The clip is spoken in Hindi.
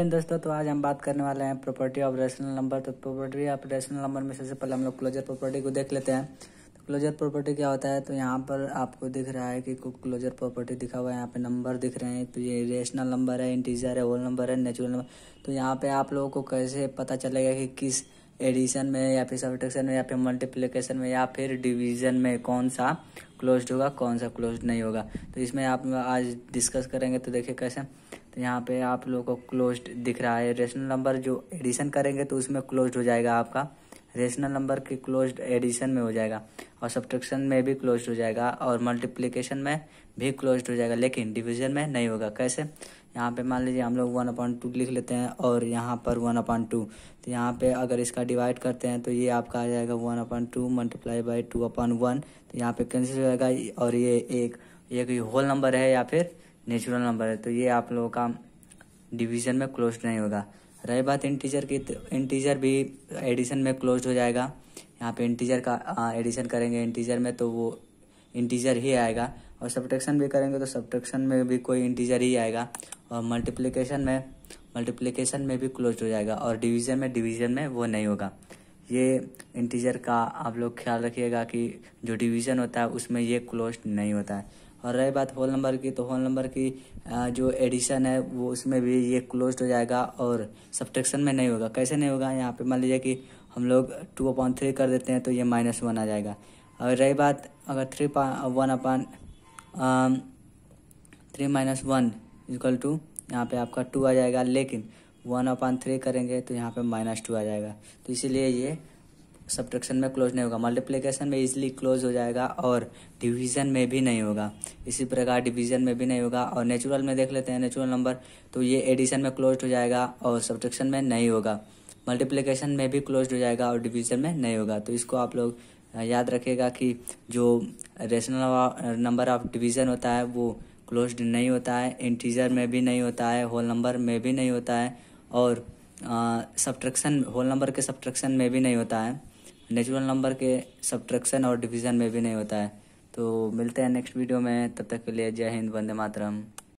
दोस्तों तो आज हम बात करने वाले हैं प्रॉपर्टी ऑफ रेशनल नंबर तो प्रॉपर्टी ऑफ रेशनल नंबर में सबसे पहले हम लोग क्लोजर प्रॉपर्टी को देख लेते हैं तो क्लोजर प्रॉपर्टी क्या होता है तो यहाँ पर आपको दिख रहा है कि क्लोजर प्रॉपर्टी दिखा हुआ है यहाँ पे नंबर दिख रहे हैं तो ये रेशनल नंबर है इंटीजर है होल नंबर है नेचुरल नंबर तो यहाँ पे आप लोगों को कैसे पता चलेगा कि किस एडिशन में या फिर सब्ट्रैक्शन में या फिर मल्टीप्लिकेशन में या फिर डिवीजन में कौन सा क्लोज होगा कौन सा क्लोज नहीं होगा तो इसमें आप आज डिस्कस करेंगे तो देखिए कैसे तो यहाँ पे आप लोगों को क्लोज्ड दिख रहा है रेशनल नंबर जो एडिशन करेंगे तो उसमें क्लोज्ड हो जाएगा आपका रेशनल नंबर के क्लोज्ड एडिशन में हो जाएगा और सब्ट्रक्शन में भी क्लोज्ड हो जाएगा और मल्टीप्लीकेशन में भी क्लोज्ड हो जाएगा लेकिन डिविजन में नहीं होगा कैसे यहाँ पे मान लीजिए हम लोग वन अपॉइंट टू लिख लेते हैं और यहाँ पर वन अपॉइंट टू तो यहाँ पे अगर इसका डिवाइड करते हैं तो ये आपका आ जाएगा one upon two multiply by two upon one तो यहाँ पे कैंसिल हो जाएगा और ये एक ये कोई होल नंबर है या फिर नेचुरल नंबर है तो ये आप लोगों का डिवीजन में क्लोज नहीं होगा रही बात इंटीजर की तो इंटीजर भी एडिशन में क्लोज हो जाएगा यहाँ पे इंटीजर का एडिशन करेंगे इंटीजर में तो वो इंटीजर ही आएगा और सब्ट्रैक्शन भी करेंगे तो सब्ट्रैक्शन में भी कोई इंटीजर ही आएगा और मल्टीप्लिकेशन में मल्टीप्लिकेशन में भी क्लोज हो जाएगा और डिवीजन में डिवीजन में वो नहीं होगा ये इंटीजर का आप लोग ख्याल रखिएगा कि जो डिवीज़न होता है उसमें ये क्लोज नहीं होता है और रही बात होल नंबर की तो होल नंबर की जो एडिशन है वो उसमें भी ये क्लोज हो जाएगा और सब्ट्रैक्शन में नहीं होगा कैसे नहीं होगा यहाँ पे मान लीजिए कि हम लोग टू अपॉन थ्री कर देते हैं तो ये माइनस वन आ जाएगा और रही बात अगर three one upon three minus one equal two यहाँ पर आपका टू आ जाएगा लेकिन वन अपान थ्री करेंगे तो यहाँ पे माइनस टू आ जाएगा तो इसीलिए ये सब्ट्रक्शन में क्लोज नहीं होगा मल्टीप्लिकेशन में इजिली क्लोज हो जाएगा और डिवीजन में भी नहीं होगा इसी प्रकार डिवीजन में भी नहीं होगा और नेचुरल में देख लेते हैं नेचुरल नंबर तो ये एडिशन में क्लोज हो जाएगा और सब्ट्रक्शन में नहीं होगा मल्टीप्लिकेशन में भी क्लोज हो जाएगा और डिवीजन में नहीं होगा तो इसको आप लोग याद रखेगा कि जो रेशनल नंबर ऑफ डिवीजन होता है वो क्लोज नहीं होता है इंटीजर में भी नहीं होता है होल नंबर में भी नहीं होता है और सब्ट्रैक्शन होल नंबर के सब्ट्रैक्शन में भी नहीं होता है नेचुरल नंबर के सब्ट्रैक्शन और डिवीज़न में भी नहीं होता है तो मिलते हैं नेक्स्ट वीडियो में तब तक के लिए जय हिंद वंदे मातरम